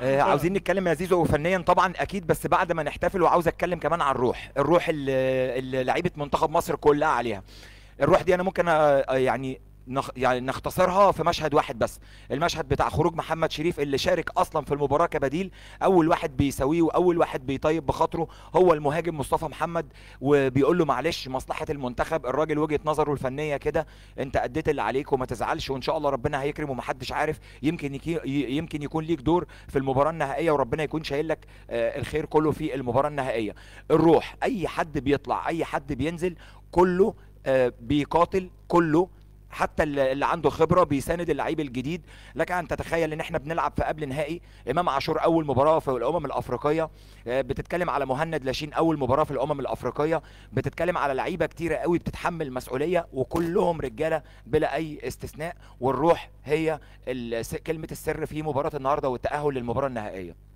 آه طيب. عاوزين نتكلم يا زيزو فنيا طبعا اكيد بس بعد ما نحتفل وعاوز اتكلم كمان عن الروح الروح اللي لعيبه منتخب مصر كلها عليها الروح دي انا ممكن آه، يعني نخ يعني نختصرها في مشهد واحد بس المشهد بتاع خروج محمد شريف اللي شارك اصلا في المباراه كبديل اول واحد بيساويه واول واحد بيطيب بخاطره هو المهاجم مصطفى محمد وبيقول له معلش مصلحه المنتخب الراجل وجهه نظره الفنيه كده انت اديت اللي عليك وما تزعلش وان شاء الله ربنا هيكرم ومحدش عارف يمكن يمكن يكون ليك دور في المباراه النهائيه وربنا يكون شايل لك آه، الخير كله في المباراه النهائيه الروح اي حد بيطلع اي حد بينزل كله آه، بيقاتل كله حتى اللي عنده خبره بيساند اللعيب الجديد لك ان تتخيل ان احنا بنلعب في قبل نهائي امام عاشور اول مباراه في الامم الافريقيه آه، بتتكلم على مهند لاشين اول مباراه في الامم الافريقيه بتتكلم على لعيبه كتيره قوي بتتحمل مسؤوليه وكلهم رجاله بلا اي استثناء والروح هي كلمه السر في مباراه النهارده والتاهل للمباراه النهائيه